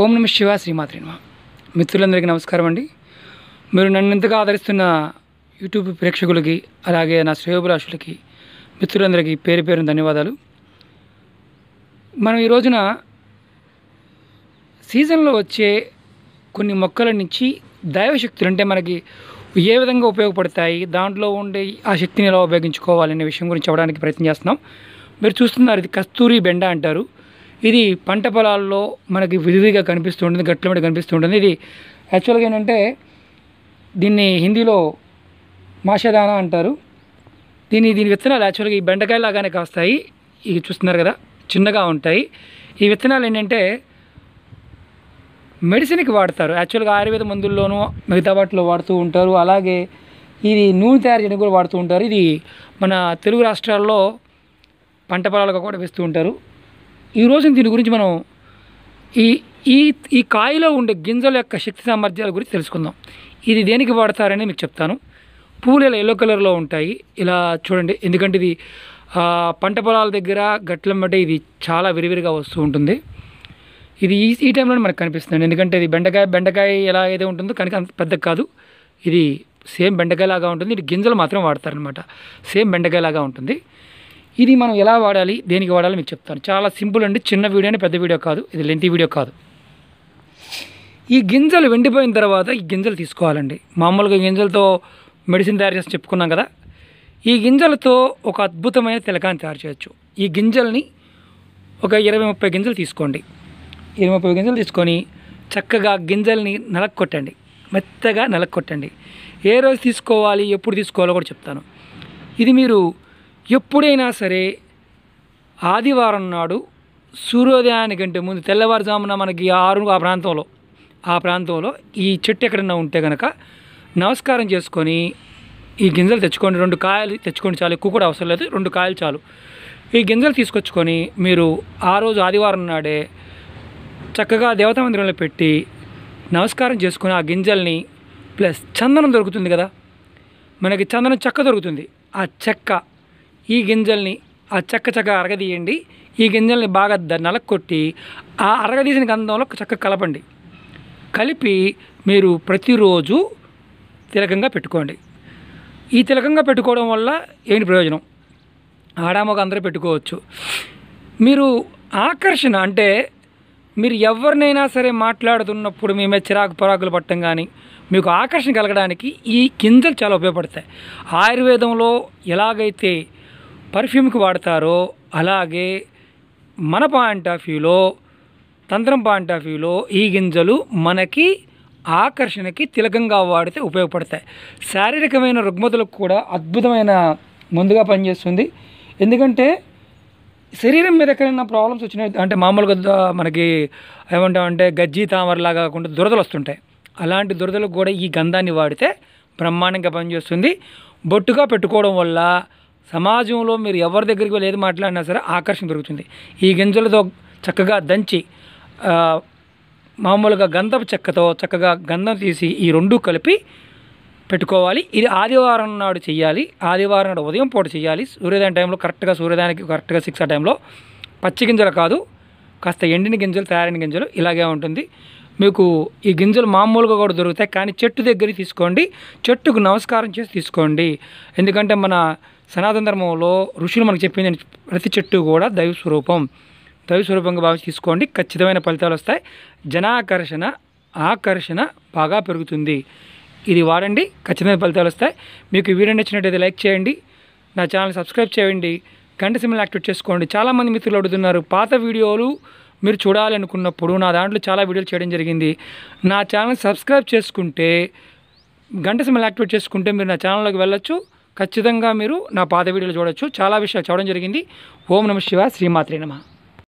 ఓం నమ శివ శ్రీమాత్రి నమ మిత్రులందరికీ నమస్కారం అండి మీరు నన్ను ఇంతగా ఆదరిస్తున్న యూట్యూబ్ ప్రేక్షకులకి అలాగే నా శ్రేయోభిలాషులకి మిత్రులందరికీ పేరు పేరు ధన్యవాదాలు మనం ఈ రోజున సీజన్లో వచ్చే కొన్ని మొక్కల నుంచి దైవశక్తులు అంటే మనకి ఏ విధంగా ఉపయోగపడతాయి దాంట్లో ఉండే ఆ శక్తిని ఎలా ఉపయోగించుకోవాలనే విషయం గురించి చెప్పడానికి ప్రయత్నం చేస్తున్నాం మీరు చూస్తున్నారు ఇది కస్తూరి బెండ అంటారు ఇది పంట పొలాల్లో మనకి విరివిగా కనిపిస్తుంటుంది గట్ల మీద కనిపిస్తుంటుంది ఇది యాక్చువల్గా ఏంటంటే దీన్ని హిందీలో మాషదానా అంటారు దీని దీని విత్తనాలు యాక్చువల్గా ఈ బెండకాయ లాగానే కాస్తాయి ఇవి చూస్తున్నారు కదా చిన్నగా ఉంటాయి ఈ విత్తనాలు ఏంటంటే మెడిసిన్కి వాడతారు యాక్చువల్గా ఆయుర్వేద మందుల్లోనూ మిగతా వాటిలో వాడుతూ ఉంటారు అలాగే ఇది నూనె తయారు చేయడానికి కూడా వాడుతూ ఉంటారు ఇది మన తెలుగు రాష్ట్రాల్లో పంట పొలాలకు కూడా వేస్తూ ఉంటారు ఈరోజు దీని గురించి మనం ఈ ఈ ఈ కాయలో ఉండే గింజల యొక్క శక్తి సామర్థ్యాల గురించి తెలుసుకుందాం ఇది దేనికి వాడతారని మీకు చెప్తాను పూలు ఇలా ఎల్లో కలర్లో ఉంటాయి ఇలా చూడండి ఎందుకంటే ఇది పంట పొలాల దగ్గర బట్టి ఇది చాలా విరివిరిగా వస్తూ ఉంటుంది ఇది ఈ ఈ టైంలోనే మనకు కనిపిస్తుంది ఎందుకంటే ఇది బెండకాయ బెండకాయ ఎలా అయితే ఉంటుందో కనుక అంత పెద్ద కాదు ఇది సేమ్ బెండకాయలాగా ఉంటుంది ఇది గింజలు మాత్రం వాడతారనమాట సేమ్ బెండకాయలాగా ఉంటుంది ఇది మనం ఎలా వాడాలి దేనికి వాడాలి మీకు చెప్తాను చాలా సింపుల్ అండి చిన్న వీడియో పెద్ద వీడియో కాదు ఇది లెంతి వీడియో కాదు ఈ గింజలు వెండిపోయిన తర్వాత ఈ గింజలు తీసుకోవాలండి మామూలుగా గింజలతో మెడిసిన్ తయారు చేసి చెప్పుకున్నాం కదా ఈ గింజలతో ఒక అద్భుతమైన తిలకాన్ని తయారు చేయొచ్చు ఈ గింజల్ని ఒక ఇరవై ముప్పై గింజలు తీసుకోండి ఇరవై ముప్పై గింజలు తీసుకొని చక్కగా గింజల్ని నలక్కొట్టండి మెత్తగా నలక్కొట్టండి ఏ రోజు తీసుకోవాలి ఎప్పుడు తీసుకోవాలో కూడా చెప్తాను ఇది మీరు ఎప్పుడైనా సరే ఆదివారం నాడు సూర్యోదయానికి కంటే ముందు తెల్లవారుజామున మనకి ఆరు ఆ ప్రాంతంలో ఆ ప్రాంతంలో ఈ చెట్టు ఎక్కడన్నా ఉంటే కనుక నమస్కారం చేసుకొని ఈ గింజలు తెచ్చుకోండి రెండు కాయలు తెచ్చుకోండి చాలు ఎక్కువ కూడా అవసరం లేదు రెండు కాయలు చాలు ఈ గింజలు తీసుకొచ్చుకొని మీరు ఆ రోజు ఆదివారం నాడే చక్కగా దేవతా మందిరంలో పెట్టి నమస్కారం చేసుకుని ఆ గింజల్ని ప్లస్ చందనం దొరుకుతుంది కదా మనకి చందనం చెక్క దొరుకుతుంది ఆ చెక్క ఈ గింజల్ని ఆ చెక్క చెక్క అరగదీయండి ఈ గింజల్ని బాగా నలకొట్టి ఆ అరగదీసిన గంధంలో చక్క కలపండి కలిపి మీరు ప్రతిరోజు తిలకంగా పెట్టుకోండి ఈ తిలకంగా పెట్టుకోవడం వల్ల ఏంటి ప్రయోజనం ఆడామగ అందరూ పెట్టుకోవచ్చు మీరు ఆకర్షణ అంటే మీరు ఎవరినైనా సరే మాట్లాడుతున్నప్పుడు మేమే చిరాకు పరాకులు పట్టడం కానీ మీకు ఆకర్షణ కలగడానికి ఈ గింజలు చాలా ఉపయోగపడతాయి ఆయుర్వేదంలో ఎలాగైతే పర్ఫ్యూమ్కి వాడతారో అలాగే మన పాయింట్ ఆఫ్ వ్యూలో తంత్రం పాయింట్ ఆఫ్ వ్యూలో ఈ గింజలు మనకి ఆకర్షణకి తిలకంగా వాడితే ఉపయోగపడతాయి శారీరకమైన రుగ్మతలకు కూడా అద్భుతమైన ముందుగా పనిచేస్తుంది ఎందుకంటే శరీరం మీద ఎక్కడైనా ప్రాబ్లమ్స్ వచ్చినాయి అంటే మామూలుగా మనకి ఏమంటామంటే గజ్జి తామరలాగా కాకుండా దురదలు వస్తుంటాయి అలాంటి దురదలకు కూడా ఈ గంధాన్ని వాడితే బ్రహ్మాండంగా పనిచేస్తుంది బొట్టుగా పెట్టుకోవడం వల్ల సమాజంలో మీరు ఎవరి దగ్గరికి వెళ్ళి ఏది మాట్లాడినా సరే ఆకర్షణ పెరుగుతుంది ఈ గింజలతో చక్కగా దంచి మామూలుగా గంధపు చెక్కతో చక్కగా గంధం తీసి ఈ రెండు కలిపి పెట్టుకోవాలి ఇది ఆదివారం నాడు చేయాలి ఆదివారం నాడు ఉదయం పూట చేయాలి సూర్యోదయం టైంలో కరెక్ట్గా సూర్యోదయానికి కరెక్ట్గా సిక్స్ ఆ టైంలో పచ్చి గింజలు కాదు కాస్త ఎండిన గింజలు తయారైన గింజలు ఇలాగే ఉంటుంది మీకు ఈ గింజలు మామూలుగా కూడా దొరుకుతాయి కానీ చెట్టు దగ్గర తీసుకోండి చెట్టుకు నమస్కారం చేసి తీసుకోండి ఎందుకంటే మన సనాతన ధర్మంలో ఋషులు మనకు చెప్పింది ప్రతి చెట్టు కూడా దైవ స్వరూపం దైవ స్వరూపంగా భావించి తీసుకోండి ఖచ్చితమైన ఫలితాలు వస్తాయి జనాకర్షణ ఆకర్షణ బాగా పెరుగుతుంది ఇది వాడండి ఖచ్చితమైన ఫలితాలు వస్తాయి మీకు వీడియో నచ్చినట్టయితే లైక్ చేయండి నా ఛానల్ సబ్స్క్రైబ్ చేయండి గంట సిమ్లు యాక్టివేట్ చేసుకోండి చాలామంది మిత్రులు అడుగుతున్నారు పాత వీడియోలు మీరు చూడాలనుకున్నప్పుడు నా దాంట్లో చాలా వీడియోలు చేయడం జరిగింది నా ఛానల్ సబ్స్క్రైబ్ చేసుకుంటే గంట సిమ్లు యాక్టివేట్ చేసుకుంటే మీరు నా ఛానల్లోకి వెళ్ళొచ్చు ఖచ్చితంగా మీరు నా పాత వీడియోలు చూడొచ్చు చాలా విషయాలు చూడడం జరిగింది ఓం నమ శివ శ్రీమాత్రి నమ